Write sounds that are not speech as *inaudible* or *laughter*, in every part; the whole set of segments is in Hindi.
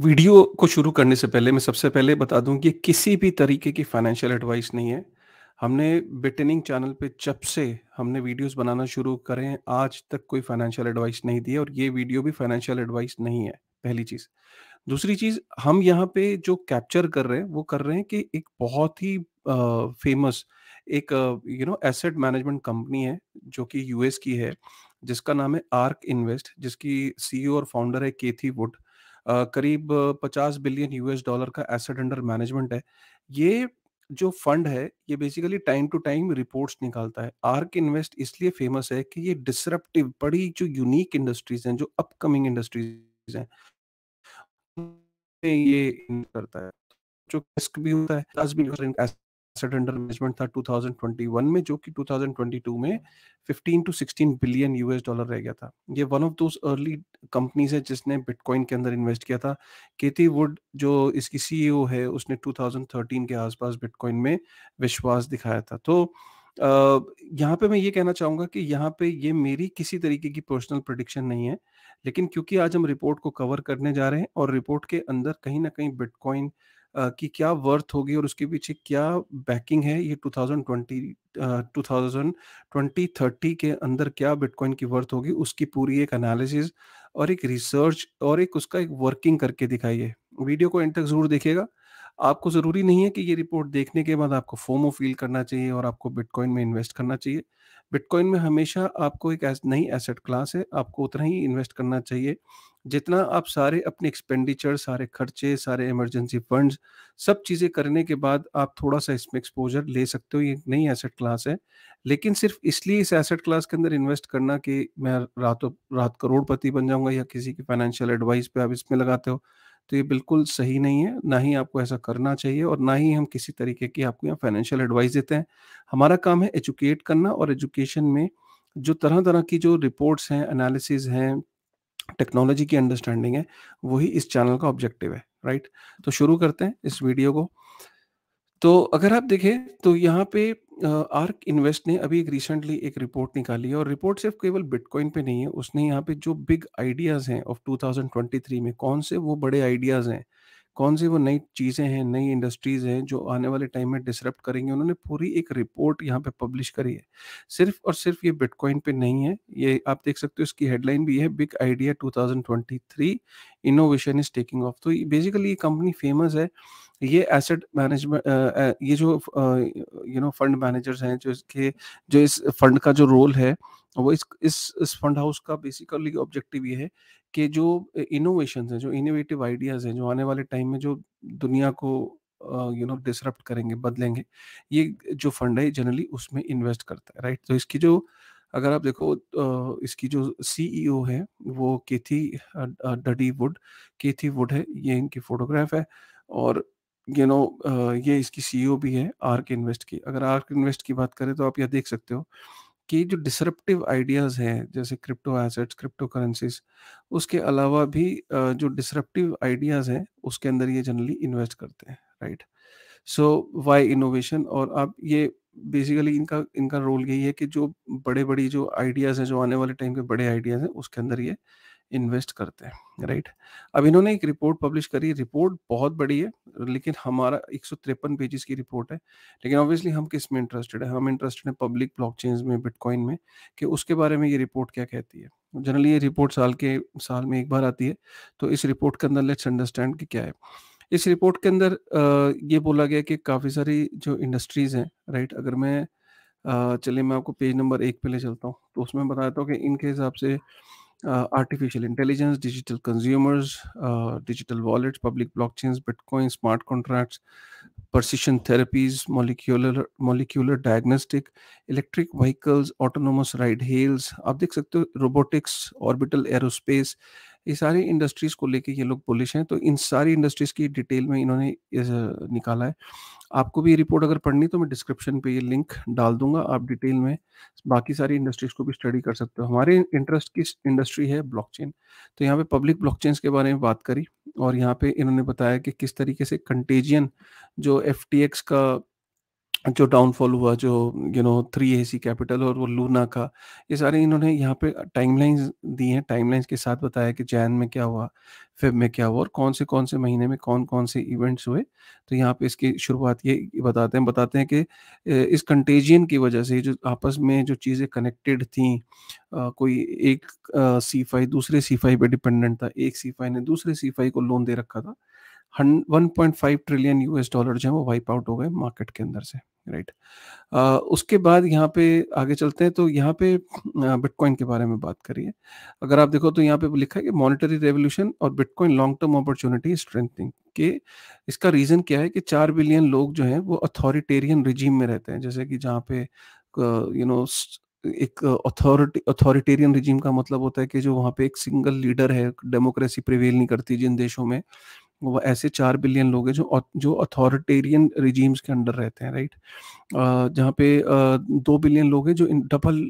वीडियो को शुरू करने से पहले मैं सबसे पहले बता दूं कि किसी भी तरीके की फाइनेंशियल एडवाइस नहीं है हमने बिटनिंग चैनल पे जब से हमने वीडियोस बनाना शुरू करें आज तक कोई फाइनेंशियल एडवाइस नहीं दी है और ये वीडियो भी फाइनेंशियल एडवाइस नहीं है पहली चीज़ दूसरी चीज़ हम यहाँ पे जो कैप्चर कर रहे हैं वो कर रहे हैं कि एक बहुत ही फेमस एक you know asset management company है जो कि यूएस की है जिसका नाम है आर्क इन्वेस्ट जिसकी सीईओ e और फाउंडर है केथी वुड करीब 50 बिलियन यूएस डॉलर का एसेट अंडर मैनेजमेंट है ये जो फंड है ये basically time to time reports निकालता है आर्क इन्वेस्ट इसलिए फेमस है कि ये डिसरप्टिव बड़ी जो यूनिक इंडस्ट्रीज हैं जो अपकमिंग इंडस्ट्रीज हैं ये करता है जो रिस्क भी होता है एसेट अंडर मैनेजमेंट था 2021 में जो कि 2022 में 15 टू 16 बिलियन यूएस डॉलर रह गया था ये one of those early companies है जिसने बिटकॉइन के अंदर इन्वेस्ट किया था केती वुड जो इसकी सीईओ e है उसने 2013 के आसपास बिटकॉइन में विश्वास दिखाया था तो Uh, यहाँ पे मैं ये कहना चाहूंगा कि यहाँ पे ये मेरी किसी तरीके की पर्सनल प्रडिक्शन नहीं है लेकिन क्योंकि आज हम रिपोर्ट को कवर करने जा रहे हैं और रिपोर्ट के अंदर कहीं ना कहीं बिटकॉइन कि क्या वर्थ होगी और उसके पीछे क्या बैकिंग है ये 2020 2020-30 के अंदर क्या बिटकॉइन की वर्थ होगी उसकी पूरी एक एनालिसिस और एक रिसर्च और एक उसका एक वर्किंग करके दिखाइए वीडियो को एंड तक जरूर देखिएगा आपको ज़रूरी नहीं है कि ये रिपोर्ट देखने के बाद आपको फोमो फील करना चाहिए और आपको बिटकॉइन में इन्वेस्ट करना चाहिए बिटकॉइन में हमेशा आपको एक नई एसेट क्लास है आपको उतना ही इन्वेस्ट करना चाहिए जितना आप सारे अपने एक्सपेंडिचर सारे खर्चे सारे इमरजेंसी फंड सब चीज़ें करने के बाद आप थोड़ा सा इसमें एक्सपोजर ले सकते हो ये नई एसेट क्लास है लेकिन सिर्फ इसलिए इस एसेट क्लास के अंदर इन्वेस्ट करना कि मैं रातों रात करोड़पति बन जाऊंगा या किसी की फाइनेंशियल एडवाइस पे आप इसमें लगाते हो तो ये बिल्कुल सही नहीं है ना ही आपको ऐसा करना चाहिए और ना ही हम किसी तरीके की आपको यहाँ फाइनेंशियल एडवाइस देते हैं हमारा काम है एजुकेट करना और एजुकेशन में जो तरह तरह की जो रिपोर्ट्स हैं एनालिसिस हैं टेक्नोलॉजी की अंडरस्टैंडिंग है वही इस चैनल का ऑब्जेक्टिव है राइट तो शुरू करते हैं इस वीडियो को तो अगर आप देखें तो यहाँ पे आर्क इन्वेस्ट ने अभी एक रिसेंटली एक रिपोर्ट निकाली है और रिपोर्ट सिर्फ केवल बिटकॉइन पे नहीं है उसने यहाँ पे जो बिग आइडियाज़ हैं ऑफ 2023 में कौन से वो बड़े आइडियाज़ हैं कौन सी वो नई चीज़ें हैं नई इंडस्ट्रीज़ हैं जो आने वाले टाइम में डिसरप्ट करेंगे उन्होंने पूरी एक रिपोर्ट यहाँ पे पब्लिश करी है सिर्फ और सिर्फ ये बिटकॉइन पे नहीं है ये आप देख सकते हो इसकी हेडलाइन भी है big idea 2023 innovation is taking off तो बेसिकली ये कंपनी फेमस है ये एसेट मैनेजमेंट ये जो यू नो फंड मैनेजर्स हैं जो इसके जो इस फंड का जो रोल है वो इस इस, इस फंड हाउस का बेसिकली ऑब्जेक्टिव ये है कि जो इनोवेशन हैं जो इनोवेटिव आइडियाज़ हैं जो आने वाले टाइम में जो दुनिया को यू नो डिसरप्ट करेंगे बदलेंगे ये जो फंड है जनरली उसमें इन्वेस्ट करता है राइट तो इसकी जो अगर आप देखो इसकी जो सीईओ e है वो केथी डडी वुड केथी वुड है ये इनकी फोटोग्राफ है और यू नो ये इसकी सीईओ e भी है आर्क इन्वेस्ट की अगर आर्क इन्वेस्ट की बात करें तो आप यह देख सकते हो कि जो डिसरप्टिव आइडियाज़ हैं जैसे क्रिप्टो एसेट्स क्रिप्टो करेंसीज उसके अलावा भी जो डिसरप्टिव आइडियाज़ हैं उसके अंदर ये जनरली इन्वेस्ट करते हैं राइट सो वाई इनोवेशन और आप ये बेसिकली इनका इनका रोल यही है कि जो बड़े बड़ी जो आइडियाज़ हैं जो आने वाले टाइम के बड़े आइडियाज़ हैं उसके अंदर ये इन्वेस्ट करते हैं राइट अब इन्होंने एक रिपोर्ट पब्लिश करी रिपोर्ट बहुत बड़ी है लेकिन हमारा एक सौ तिरपन पेजेस की रिपोर्ट है लेकिन ऑब्वियसली हम किस में इंटरेस्टेड है हम इंटरेस्टेड हैं पब्लिक ब्लॉकचेन्स में बिटकॉइन में कि उसके बारे में ये रिपोर्ट क्या कहती है जनरली ये रिपोर्ट साल के साल में एक बार आती है तो इस रिपोर्ट के अंदर लेट्स अंडरस्टैंड कि क्या है इस रिपोर्ट के अंदर ये बोला गया कि काफ़ी सारी जो इंडस्ट्रीज़ हैं राइट अगर मैं चलिए मैं आपको पेज नंबर एक पे ले चलता हूँ तो उसमें बताता हूँ कि इनके हिसाब से uh, artificial intelligence, digital consumers, uh, digital wallets, public blockchains, Bitcoin, smart contracts, precision therapies, molecular molecular diagnostic, electric vehicles, autonomous ride hails. robotics, orbital aerospace, ये सारी इंडस्ट्रीज़ को लेके ये लोग पुलिस हैं तो इन सारी इंडस्ट्रीज़ की डिटेल में इन्होंने निकाला है आपको भी ये रिपोर्ट अगर पढ़नी तो मैं डिस्क्रिप्शन पे ये लिंक डाल दूंगा आप डिटेल में बाकी सारी इंडस्ट्रीज़ को भी स्टडी कर सकते हो हमारे इंटरेस्ट की इंडस्ट्री है ब्लॉकचेन तो यहाँ पे पब्लिक ब्लॉकचेन के बारे में बात करी और यहाँ पे इन्होंने बताया कि किस तरीके से कंटेजियन जो एफ का जो डाउनफॉल हुआ जो you know three C capital और वो लूना का ये सारे इन्होंने यहाँ पे टाइमलाइंस दी हैं टाइमलाइंस के साथ बताया कि जैन में क्या हुआ फेब में क्या हुआ और कौन से कौन से महीने में कौन कौन से इवेंट्स हुए तो यहाँ पे इसकी शुरुआत ये बताते हैं बताते हैं कि इस कंटेजियन की वजह से जो आपस में जो चीज़ें कनेक्टेड थी कोई एक सीफाई दूसरे सीफाई पे डिपेंडेंट था एक सीफाई ने दूसरे सीफाई को लोन दे रखा था 1.5 ट्रिलियन यूएस डॉलर जो है वो वाइप आउट हो गए मार्केट के अंदर से राइट right. उसके बाद यहाँ पे आगे चलते हैं तो यहाँ पे बिटकॉइन के बारे में बात करिए अगर आप देखो तो यहाँ पे लिखा है कि मॉनिटरी रेवोल्यूशन और bitcoin long term opportunity strengthening के इसका रीज़न क्या है कि चार बिलियन लोग जो हैं वो अथॉरिटेरियन रिजीम में रहते हैं जैसे कि जहाँ पे यू नो know, एक अथॉरिटी अथॉरिटेरियन रिजीम का मतलब होता है कि जो वहाँ पे एक सिंगल लीडर है डेमोक्रेसी प्रिवेल नहीं करती जिन देशों में वो ऐसे चार बिलियन लोग हैं जो जो अथॉरिटेरियन रिजीम्स के अंडर रहते हैं राइट जहाँ पे दो बिलियन लोग हैं जो डबल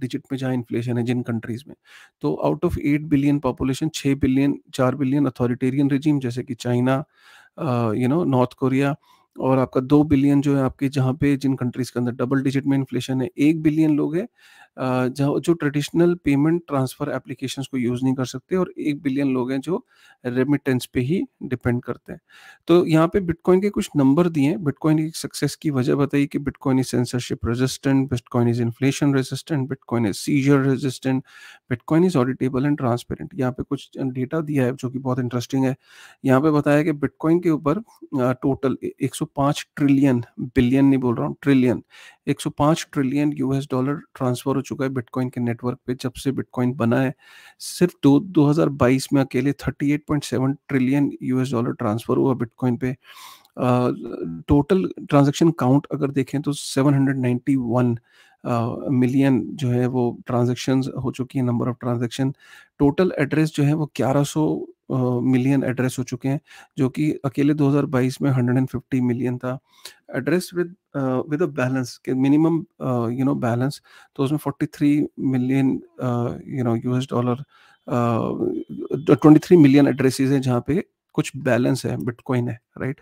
डिजिट में जहाँ इन्फ्लेशन है जिन कंट्रीज में तो out of eight billion population छः बिलियन चार बिलियन अथॉरिटेरियन रिजीम जैसे कि China you know North Korea और आपका दो बिलियन जो है आपके जहाँ पे जिन कंट्रीज के अंदर डबल डिजिट में इन्फ्लेशन है एक बिलियन लोग हैं जो जो ट्रेडिशनल पेमेंट ट्रांसफर एप्लीकेशन को यूज़ नहीं कर सकते और एक बिलियन लोग हैं जो रेमिटेंस पे ही डिपेंड करते हैं तो यहाँ पे बिटकॉइन के कुछ नंबर दिए बिटकॉइन की सक्सेस की वजह बताई कि bitcoin is censorship resistant bitcoin is inflation resistant bitcoin is seizure resistant bitcoin is auditable and transparent यहाँ पे कुछ डेटा दिया है जो कि बहुत इंटरेस्टिंग है यहाँ पे बताया कि बिटकॉइन के ऊपर टोटल एक ट्रिलियन बिलियन नहीं बोल रहा हूँ ट्रिलियन एक ट्रिलियन यूएस डॉलर ट्रांसफर हो चुका है बिटकॉइन के नेटवर्क पे जब से बिटकॉइन बना है सिर्फ दो 2022 में अकेले 38.7 ट्रिलियन यूएस डॉलर ट्रांसफर हुआ बिटकॉइन पे टोटल ट्रांजैक्शन काउंट अगर देखें तो 791 मिलियन uh, जो है वो ट्रांजैक्शंस हो चुकी है number of transaction total address जो है वो ग्यारह मिलियन एड्रेस हो चुके हैं जो कि अकेले 2022 में 150 मिलियन था address with with a balance के मिनिमम यू नो बैलेंस तो उसमें 43 million you know US dollar 23 million addresses हैं जहां पे कुछ बैलेंस है बिटकॉइन है राइट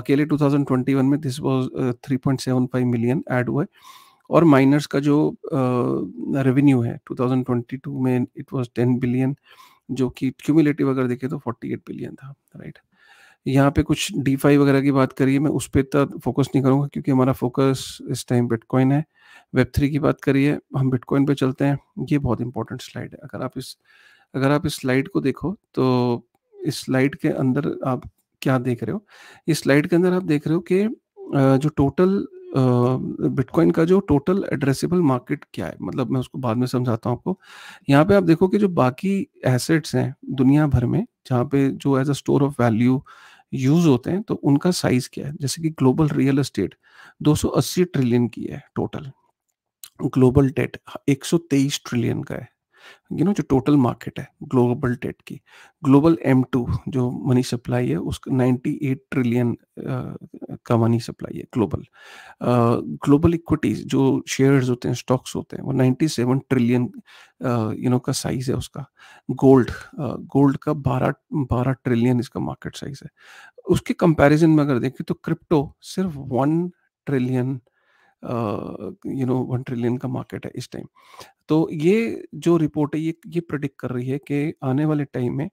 अकेले 2021 में दिस वाज 3.75 मिलियन ऐड हुए और माइनर्स का जो रेवेन्यू uh, है 2022 में इट वाज 10 बिलियन जो कि क्यूमुलेटिव अगर देखें तो 48 बिलियन था राइट यहाँ पे कुछ डी वगैरह की बात करिए मैं उस पर इतना फोकस नहीं करूँगा क्योंकि हमारा फोकस इस टाइम बिटकॉइन है वेब थ्री की बात करिए हम बिटकॉइन पे चलते हैं ये बहुत इंपॉर्टेंट स्लाइड है अगर आप इस अगर आप इस स्लाइड को देखो तो इस स्लाइड के अंदर आप क्या देख रहे हो इस स्लाइड के अंदर आप देख रहे हो कि जो टोटल बिटकॉइन का जो टोटल एड्रेसेबल मार्केट क्या है मतलब मैं उसको बाद में समझाता हूँ आपको यहाँ पे आप देखो कि जो बाकी एसेट्स हैं दुनिया भर में जहाँ पे जो as a store of value use होते हैं तो उनका साइज क्या है जैसे कि ग्लोबल रियल एस्टेट 280 ट्रिलियन की है टोटल ग्लोबल डेट 123 ट्रिलियन का है यू नो जो टोटल मार्केट है ग्लोबल डेट की ग्लोबल एम टू जो मनी सप्लाई है उसका नाइन्टी एट ट्रिलियन का मनी सप्लाई है ग्लोबल ग्लोबल इक्विटीज जो शेयर्स होते हैं स्टॉक्स होते हैं वो ninety seven trillion you know का साइज है उसका गोल्ड गोल्ड uh, का बारह बारह ट्रिलियन इसका मार्केट साइज है उसके कंपैरिजन में अगर देखें तो क्रिप्टो सिर्फ one trillion uh, you know one trillion का मार्केट है इस टाइम तो ये जो रिपोर्ट है ये ये प्रडिक्ट कर रही है कि आने वाले टाइम में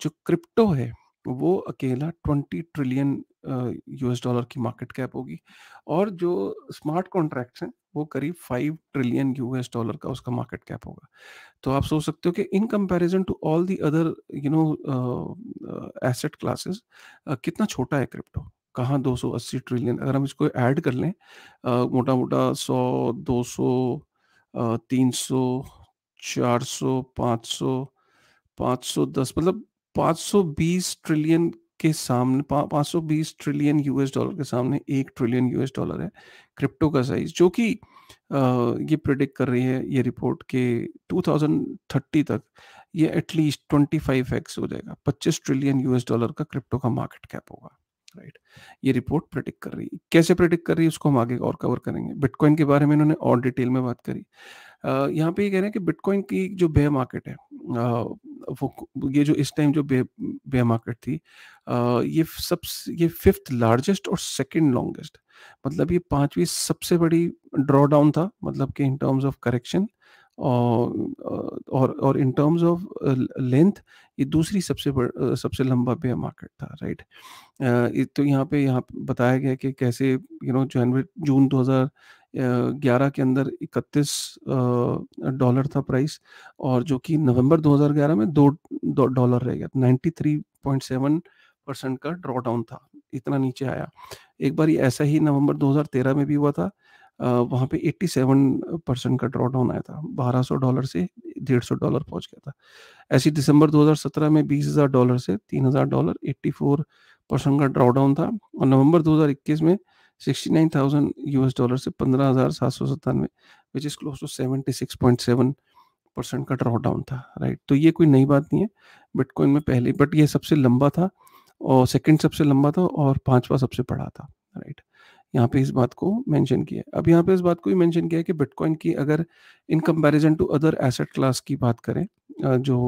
जो क्रिप्टो है वो अकेला ट्वेंटी ट्रिलियन यूएस डॉलर की मार्केट कैप होगी और जो स्मार्ट कॉन्ट्रैक्ट्स हैं वो करीब फाइव ट्रिलियन यूएस डॉलर का उसका मार्केट कैप होगा तो आप सोच सकते हो कि in comparison to all the other you know asset classes कितना छोटा है क्रिप्टो कहाँ 280 ट्रिलियन अगर हम इसको ऐड कर लें मोटा मोटा 100 200 300 400 500 510 मतलब 520 ट्रिलियन के सामने पाँच सौ बीस ट्रिलियन यूएस डॉलर के सामने एक ट्रिलियन यूएस डॉलर है क्रिप्टो का साइज जो कि ये प्रिडिक्ट कर रही है ये रिपोर्ट के 2030 तक ये एटलीस्ट 25 एक्स हो जाएगा 25 ट्रिलियन यूएस डॉलर का क्रिप्टो का मार्केट कैप होगा राइट ये रिपोर्ट प्रेडिक्ट कर रही है कैसे प्रेडिक्ट कर रही है उसको हम आगे और कवर करेंगे बिटकॉइन के बारे में इन्होंने और डिटेल में बात करी यहाँ पे ये कह रहे हैं कि बिटकॉइन की जो बे मार्केट है वो ये जो इस टाइम जो बे बे मार्केट थी ये सब ये फिफ्थ लार्जेस्ट और सेकंड लॉन्गेस्ट मतलब ये पांचवी सबसे बड़ी ड्रॉडाउन था मतलब कि इन टर्म्स ऑफ करेक्शन और और इन टर्म्स ऑफ लेंथ ये दूसरी सबसे बड़ सबसे लंबा बेयर मार्केट था राइट right? तो यहाँ पे यहाँ बताया गया कि कैसे यू नो जनवरी जून 2011 के अंदर 31 डॉलर था प्राइस और जो कि नवंबर 2011 में दो डॉलर रह गया 93.7 परसेंट का ड्रॉडाउन था इतना नीचे आया एक बार ऐसा ही नवंबर 2013 में भी हुआ था वहाँ पे 87 परसेंट का ड्रॉ डाउन आया था 1200 डॉलर से 150 डॉलर पहुँच गया था ऐसे दिसंबर 2017 में 20000 डॉलर से 3000 डॉलर 84 परसेंट का ड्रॉ डाउन था और नवंबर 2021 में 69,000 यूएस डॉलर से पंद्रह हज़ार सात सौ सत्तानवे which is close to seventy six point seven percent का ड्रॉ डाउन था राइट तो ये कोई नई बात नहीं है बिटकॉइन में पहले बट ये सबसे लंबा था और सेकंड सबसे लंबा था और पांचवा सबसे बड़ा था राइट यहाँ पे इस बात को मेंशन किया अब यहाँ पे इस बात को भी मेंशन किया है कि बिटकॉइन की अगर in comparison to other asset class की बात करें जो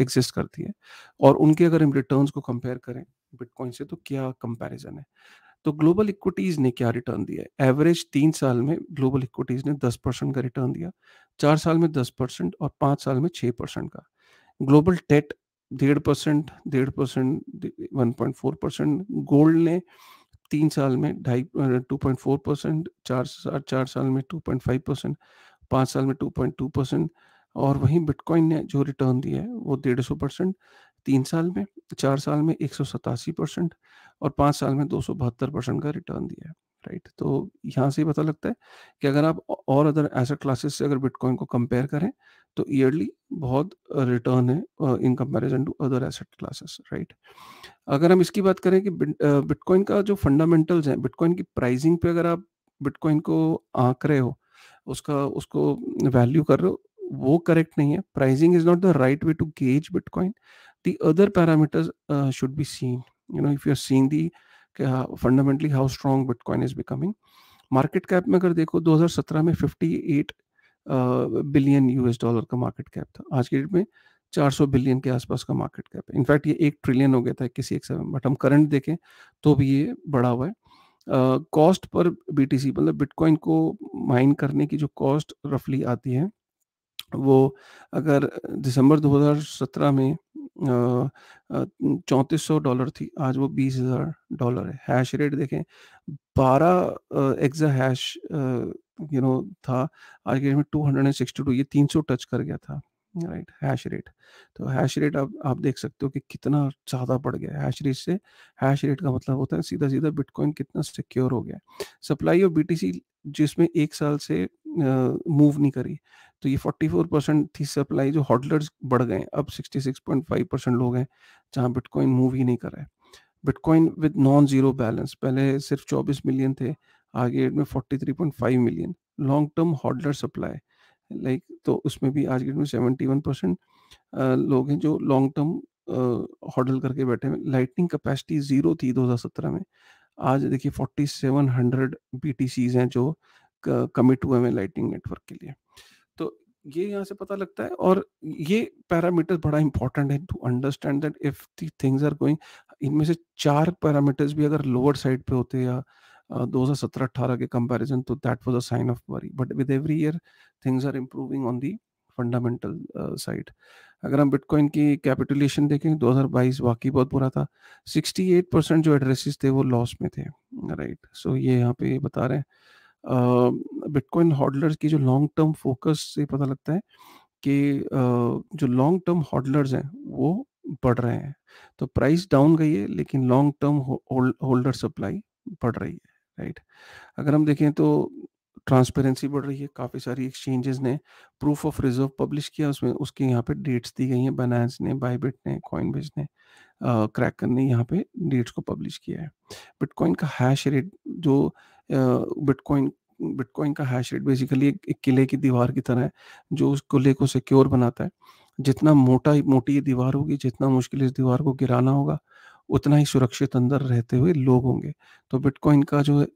एग्जिस्ट करती है और उनके अगर हम रिटर्न्स को कंपेयर करें बिटकॉइन से तो क्या कंपैरिजन है तो ग्लोबल इक्विटीज ने क्या रिटर्न दिया है एवरेज तीन साल में ग्लोबल इक्विटीज ने दस परसेंट का रिटर्न दिया चार साल में दस परसेंट और पाँच साल में छः परसेंट का ग्लोबल टेट डेढ़ परसेंट डेढ़ percent one point four percent gold ने तीन साल में ढाई टू पॉइंट फोर परसेंट चार चार साल में टू पॉइंट फाइव परसेंट पाँच साल में टू पॉइंट टू परसेंट और वहीं बिटकॉइन ने जो रिटर्न दिया है वो डेढ़ सौ परसेंट तीन साल में चार साल में एक सौ सतासी परसेंट और पाँच साल में दो सौ बहत्तर परसेंट का रिटर्न दिया है राइट तो यहाँ से पता लगता है कि अगर आप और अदर एसेट क्लासेस से अगर बिटकॉइन को कंपेयर करें तो ईयरली बहुत रिटर्न है in comparison to other asset classes right अगर हम इसकी बात करें कि बिटकॉइन का जो फंडामेंटल्स हैं बिटकॉइन की प्राइसिंग पे अगर आप बिटकॉइन को आंक रहे हो उसका उसको वैल्यू कर रहे हो वो करेक्ट नहीं है pricing is not the right way to gauge bitcoin the other parameters should be seen you know if you are seeing the fundamentally how strong bitcoin is becoming market cap में अगर देखो 2017 में 58 बिलियन यूएस डॉलर का मार्केट कैप था आज के डेट में 400 बिलियन के आसपास का मार्केट कैप है इनफैक्ट ये एक ट्रिलियन हो गया था किसी एक समय बट हम करंट देखें तो भी ये बढ़ा हुआ है कॉस्ट पर बीटीसी मतलब बिटकॉइन को माइन करने की जो कॉस्ट रफली आती है वो अगर दिसंबर 2017 में चौंतीस सौ डॉलर थी आज वो बीस हज़ार डॉलर है हैश रेट देखें बारह एग्जा हैश यू नो था आज के में 262 ये 300 टच कर गया था राइट हैश रेट तो हैश रेट आप आप देख सकते हो कि कितना ज़्यादा बढ़ गया हैश रेट से हैश रेट का मतलब होता है सीधा सीधा बिटकॉइन कितना सिक्योर हो गया सप्लाई और बीटीसी जिसमें एक साल से मूव uh, नहीं करी तो ये 44 परसेंट थी सप्लाई जो हॉडलर्स बढ़ गए अब 66.5 परसेंट लोग हैं जहाँ बिटकॉइन मूव ही नहीं कर रहे bitcoin with non zero balance पहले सिर्फ 24 मिलियन थे आगे डेट में 43.5 million long term hodler supply like तो उसमें भी आज के डेट में 71 परसेंट लोग हैं जो लॉन्ग टर्म हॉडल करके बैठे हैं लाइटनिंग कैपेसिटी जीरो थी 2017 में आज देखिए 4700 बीटीसीज हैं जो कमिट हुए हैं लाइटनिंग नेटवर्क के लिए तो ये यहाँ से पता लगता है और ये पैरामीटर्स बड़ा इंपॉर्टेंट है to understand that if the things are going इनमें से चार पैरामीटर्स भी अगर लोअर साइड पे होते या दो हज़ार अट्ठारह के कंपैरिजन तो that was a sign of worry but with every year things are improving on the fundamental side अगर हम बिटकॉइन की कैपिटुलेशन देखें 2022 वाकई बहुत बुरा था 68 परसेंट जो एड्रेसेस थे वो लॉस में थे राइट सो so ये यहाँ पे बता रहे हैं बिटकॉइन हॉडलर्स की जो लॉन्ग टर्म फोकस से पता लगता है कि uh, जो लॉन्ग टर्म हॉडलर्स हैं वो बढ़ रहे हैं तो प्राइस डाउन गई है लेकिन लॉन्ग टर्म होल्डर सप्लाई बढ़ रही है राइट अगर हम देखें तो ट्रांसपेरेंसी बढ़ रही है काफ़ी सारी एक्सचेंजेस ने प्रूफ ऑफ रिजर्व पब्लिश किया उसमें उसके यहाँ पे डेट्स दी गई हैं बनांस ने बाईबिट ने कॉइन बेज ने क्रैक ने यहाँ पे डेट्स को पब्लिश किया है बिटकॉइन का हैश रेट जो बिटकॉइन बिटकॉइन का हैश रेट बेसिकली एक किले की दीवार की तरह है जो उस किले को सिक्योर बनाता है जितना मोटा मोटी ये दीवार होगी जितना मुश्किल इस दीवार को गिराना होगा उतना ही सुरक्षित अंदर रहते हुए लोग होंगे तो बिटकॉइन का जो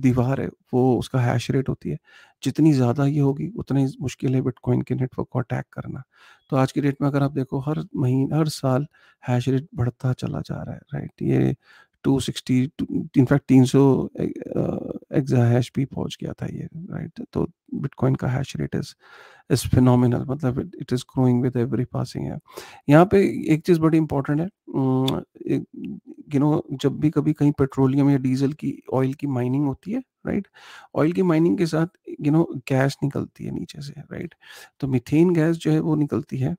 दीवार है वो उसका हैश रेट होती है जितनी ज़्यादा ये होगी उतनी मुश्किल है बिटकॉइन के नेटवर्क को अटैक करना तो आज की डेट में अगर आप देखो हर महीने हर साल हैश रेट बढ़ता चला जा रहा है राइट ये टू सिक्सटी इनफैक्ट तीन सौ हैश भी पहुंच गया था ये राइट तो बिटकॉइन का hash rate is is phenomenal मतलब it is growing with every passing है यहाँ पे एक चीज बड़ी इंपॉर्टेंट है यू नो जब भी कभी कहीं पेट्रोलियम या डीजल की ऑयल की माइनिंग होती है राइट ऑयल की माइनिंग के साथ यू नो गैस निकलती है नीचे से राइट तो मिथेन गैस जो है वो निकलती है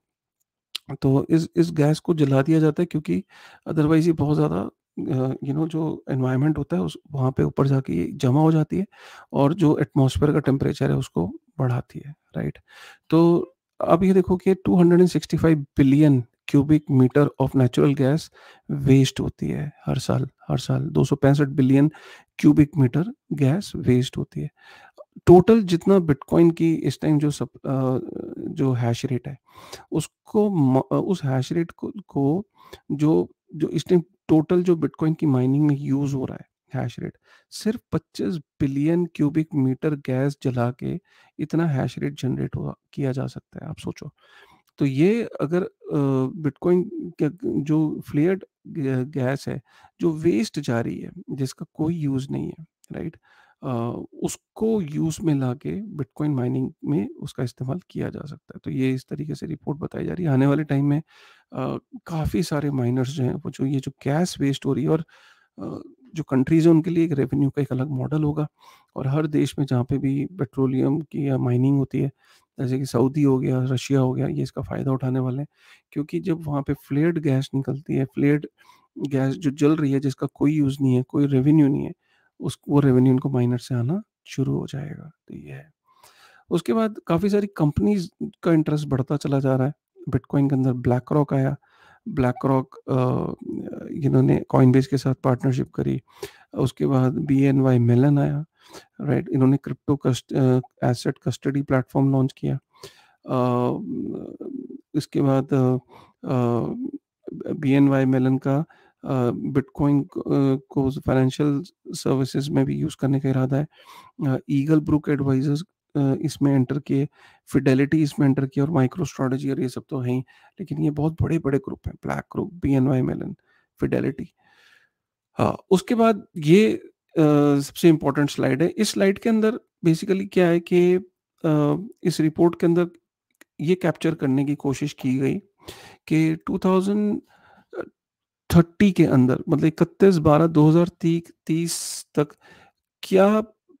तो इस इस गैस को जला दिया जाता है क्योंकि अदरवाइज ये बहुत ज़्यादा यू नो जो एनवायरनमेंट होता है उस वहाँ पे ऊपर जाके ये जमा हो जाती है और जो एटमॉस्फेयर का टेम्परेचर है उसको बढ़ाती है राइट तो अब ये देखो कि 265 billion cubic metre of natural gas waste होती है हर साल हर साल दो billion cubic metre gas waste होती है टोटल जितना बिटकॉइन की इस टाइम जो सब जो हैश रेट है उसको उस हैश रेट को, को जो जो इस टाइम टोटल जो बिटकॉइन की माइनिंग में यूज हो रहा है हैश रेट सिर्फ 25 बिलियन क्यूबिक मीटर गैस जला के इतना हैश रेट जनरेट हुआ किया जा सकता है आप सोचो तो ये अगर बिटकॉइन जो फ्लेयर्ड गैस है जो वेस्ट जा रही है जिसका कोई यूज नहीं है राइट उसको यूज में लाके बिटकॉइन माइनिंग में उसका इस्तेमाल किया जा सकता है तो ये इस तरीके से रिपोर्ट बताई जा रही है आने वाले टाइम में काफ़ी सारे माइनर्स जो हैं वो जो ये जो गैस वेस्ट हो रही है और जो कंट्रीज़ हैं उनके लिए एक रेवेन्यू का एक अलग मॉडल होगा और हर देश में जहाँ पे भी पेट्रोलियम की या माइनिंग होती है जैसे कि सऊदी हो गया रशिया हो गया ये इसका फ़ायदा उठाने वाले हैं क्योंकि जब वहाँ पे फ्लेड गैस निकलती है फ्लेड गैस जो जल रही है जिसका कोई यूज़ नहीं है कोई रेवेन्यू नहीं है उस वो रेवेन्यू उनको माइनर से आना शुरू हो जाएगा तो ये है उसके बाद काफ़ी सारी कंपनीज का इंटरेस्ट बढ़ता चला जा रहा है बिटकॉइन के अंदर ब्लैक रॉक आया ब्लैक रॉक इन्होंने बेस के साथ पार्टनरशिप करी उसके बाद बी एन वाई मेलन आया राइट इन्होंने crypto asset custody platform launch किया इसके बाद बी एन वाई मेलन का बिटकॉइन को फाइनेंशियल सर्विसेज में भी यूज़ करने का इरादा है ईगल ब्रुक एडवाइजर्स इसमें एंटर किए फिडेलिटी इसमें एंटर किए और माइक्रो स्ट्रॉटेजी और ये सब तो हैं लेकिन ये बहुत बड़े बड़े ग्रुप हैं black group B N Y Mellon Fidelity हाँ उसके बाद ये आ, सबसे इम्पोर्टेंट स्लाइड है इस स्लाइड के अंदर बेसिकली क्या है कि इस रिपोर्ट के अंदर ये कैप्चर करने की कोशिश की गई कि 2030 के अंदर मतलब इकतीस बारह 2030 तक क्या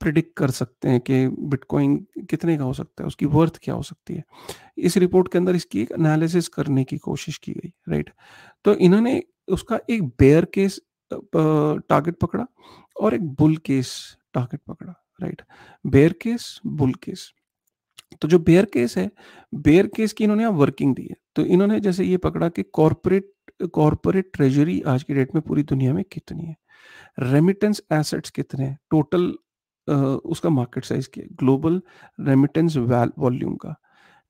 प्रिडिक्ट कर सकते हैं कि बिटकॉइन कितने का हो सकता है उसकी वर्थ क्या हो सकती है इस रिपोर्ट के अंदर इसकी एक एनालिसिस करने की कोशिश की गई राइट तो इन्होंने उसका एक बेयर केस टारगेट पकड़ा और एक बुल केस टारगेट पकड़ा right bear case bull case तो जो बेयर केस है बेयर केस की इन्होंने आप वर्किंग दी है तो इन्होंने जैसे ये पकड़ा कि कॉरपोरेट कॉरपोरेट ट्रेजरी आज की डेट में पूरी दुनिया में कितनी है रेमिटेंस एसेट्स कितने हैं टोटल उसका मार्केट साइज क्या ग्लोबल रेमिटेंस वॉल्यूम का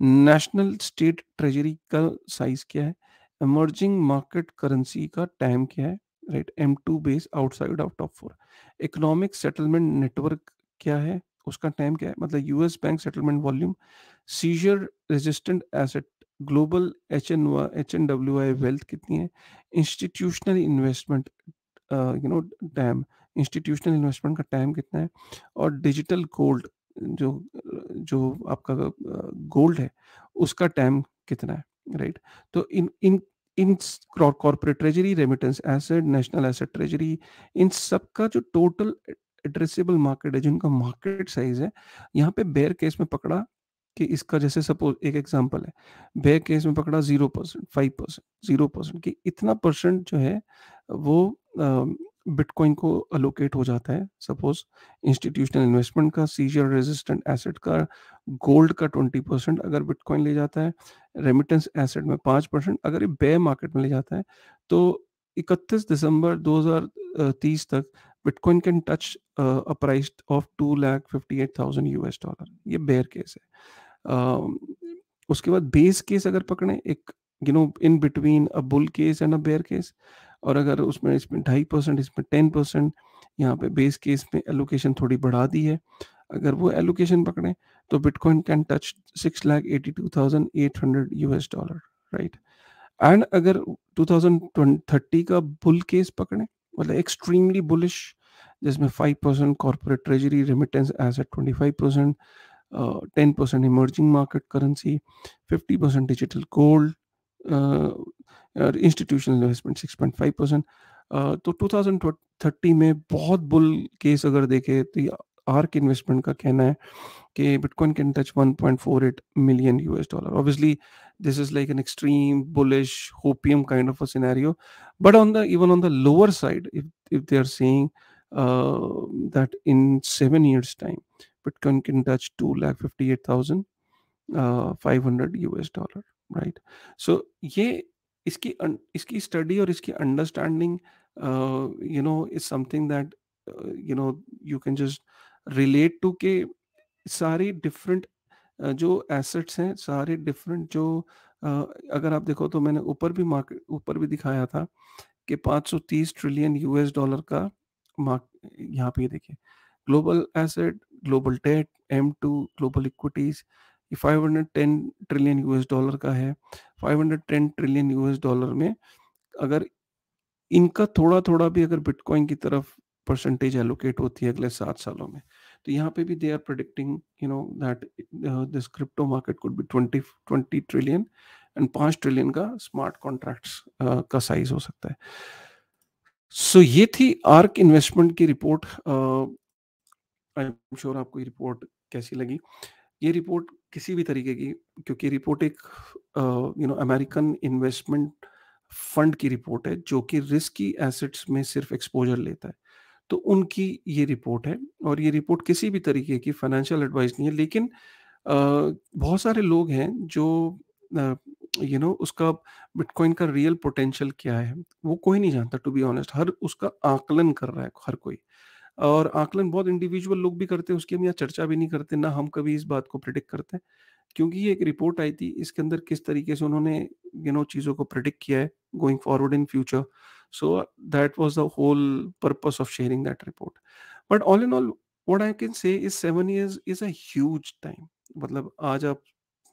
नेशनल स्टेट ट्रेजरी का साइज क्या है इमर्जिंग मार्केट करेंसी का टाइम क्या है right M two base outside of top four economic settlement network क्या है उसका टाइम क्या है मतलब US bank settlement volume seizure resistant asset global H N H N W I wealth कितनी है institutional investment you know damn institutional investment का टाइम कितना है और डिजिटल गोल्ड जो जो आपका गोल्ड है उसका टाइम कितना है राइट तो इन इन इन corporate treasury remittance asset national asset treasury इन सब का जो टोटल एड्रेसेबल मार्केट है जिनका मार्केट साइज है यहाँ पे बेयर केस में पकड़ा कि इसका जैसे सपोज एक एग्जांपल है बेयर केस में पकड़ा zero percent five percent zero percent कि इतना परसेंट जो है वो बिटकॉइन को अलोकेट हो जाता है सपोज इंस्टीट्यूशनल इन्वेस्टमेंट का सीजर रेजिस्टेंट एसेट का गोल्ड का ट्वेंटी परसेंट अगर बिटकॉइन ले जाता है रेमिटेंस एसेट में पाँच परसेंट अगर ये बे मार्केट में ले जाता है तो इकतीस दिसंबर 2030 तक bitcoin can touch a price of two lakh fifty eight thousand U S dollar ये बेयर केस है uh, उसके बाद बेस केस अगर पकड़ें एक you know in between a bull case and a bear case और अगर उसमें इसमें ढाई परसेंट इसमें टेन परसेंट यहाँ पे बेस केस में एलोकेशन थोड़ी बढ़ा दी है अगर वो एलोकेशन पकड़े तो bitcoin can touch six lakh eighty two thousand eight hundred US dollar right and अगर टू थाउजेंड थर्टी का बुल केस पकड़े मतलब एक्सट्रीमली बुलिश जिसमें five percent corporate treasury remittance at twenty five percent ten percent emerging market currency fifty percent digital gold institutional investment six point five percent तो टू थाउजेंड थर्टी में बहुत बुल केस अगर देखे तो आर्क इन्वेस्टमेंट का कहना है कि bitcoin can touch one point four eight million U S dollar obviously this is like an extreme bullish hopium kind of a but on the even on the lower side if they are seeing that in seven years time bitcoin can touch two lakh fifty eight thousand five hundred U S dollar right so ये इसकी अं, इसकी स्टडी और इसकी understanding you know is something that you know you can just relate to के सारी डिफरेंट जो एसेट्स हैं सारे डिफरेंट जो uh, अगर आप देखो तो मैंने ऊपर भी मार्केट ऊपर भी दिखाया था कि 530 ट्रिलियन यूएस डॉलर का मार्क यहाँ पे देखिए global asset global debt M two global equities कि 510 ट्रिलियन यूएस डॉलर का है 510 ट्रिलियन यूएस डॉलर में अगर इनका थोड़ा थोड़ा भी अगर बिटकॉइन की तरफ परसेंटेज एलोकेट होती है अगले सात सालों में तो यहाँ पे भी they are predicting you know that this crypto market could be twenty twenty trillion and पाँच ट्रिलियन का स्मार्ट कॉन्ट्रैक्ट uh, का साइज हो सकता है सो so, ये थी आर्क इन्वेस्टमेंट की रिपोर्ट आई एम श्योर आपको ये रिपोर्ट कैसी लगी uh, ये रिपोर्ट किसी भी तरीके की क्योंकि रिपोर्ट एक you know American investment fund की रिपोर्ट है जो कि रिस्की एसेट्स में सिर्फ एक्सपोजर लेता है तो उनकी ये रिपोर्ट है और ये रिपोर्ट किसी भी तरीके की फाइनेंशियल एडवाइस नहीं है लेकिन बहुत सारे लोग हैं जो यू नो उसका बिटकॉइन का रियल पोटेंशियल क्या है वो कोई नहीं जानता टू बी ऑनेस्ट हर उसका आकलन कर रहा है हर कोई और आकलन बहुत इंडिविजुअल लोग भी करते हैं उसकी हम यहाँ चर्चा भी नहीं करते ना हम कभी इस बात को प्रिडिक्ट करते हैं क्योंकि ये एक रिपोर्ट आई थी इसके अंदर किस तरीके से उन्होंने यू नो चीज़ों को प्रिडिक्ट किया है going forward in future so that was the whole purpose of sharing that report but all in all what I can say is seven years is as time मतलब आज आप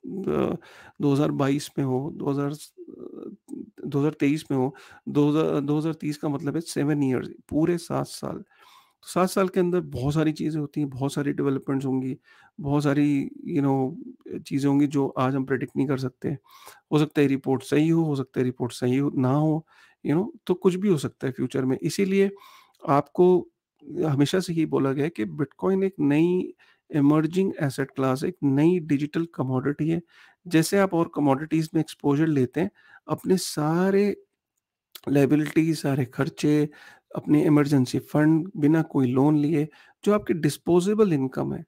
दो हजार बाईस में हो दो दो हजार हजार तेईस में हो दो हजार तीस का मतलब है सेवन ईयर्स पूरे सात साल तो सात साल के अंदर बहुत सारी चीज़ें होती हैं बहुत सारी डेवलपमेंट्स होंगी बहुत सारी यू नो चीज़ें होंगी जो आज हम प्रेडिक्ट नहीं कर सकते हो सकता है रिपोर्ट सही हो हो सकता है रिपोर्ट सही हो ना हो यू नो तो कुछ भी हो सकता है फ्यूचर में इसीलिए आपको हमेशा से ही बोला गया है कि बिटकॉइन एक नई इमर्जिंग एसेट क्लास एक नई डिजिटल कमोडिटी है जैसे आप और कमोडिटीज़ में एक्सपोजर लेते हैं अपने सारे लाइबिलिटी सारे खर्चे अपने इमरजेंसी फंड बिना कोई लोन लिए जो आपके डिस्पोजेबल इनकम है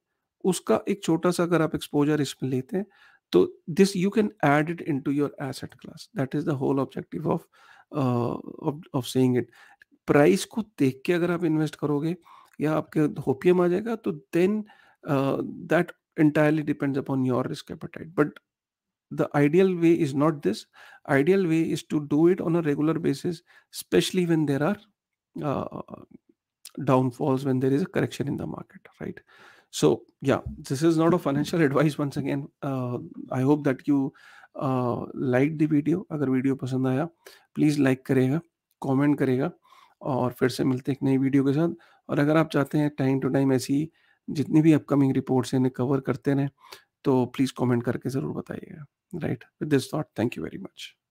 उसका एक छोटा सा अगर आप एक्सपोजर इसमें लेते हैं तो this you can add it to your asset class that is the whole objective of of saying it price को देख के अगर आप इन्वेस्ट करोगे या आपके होपियम आ जाएगा तो then that entirely depends upon your risk appetite but the ideal way is not this ideal way is to do it on a regular basis specially when there are uh, downfalls when there is a correction in the market right so yeah this is not a mm-hmm. financial *laughs* advice once again uh, i hope that you like the video अगर वीडियो पसंद आया प्लीज़ लाइक करेगा कॉमेंट करेगा और फिर से मिलते हैं एक नई वीडियो के साथ और अगर आप चाहते हैं टाइम टू टाइम ऐसी जितनी भी अपकमिंग रिपोर्ट्स हैं इन्हें कवर करते रहें तो प्लीज़ कॉमेंट करके ज़रूर बताइएगा right with this thought thank you very much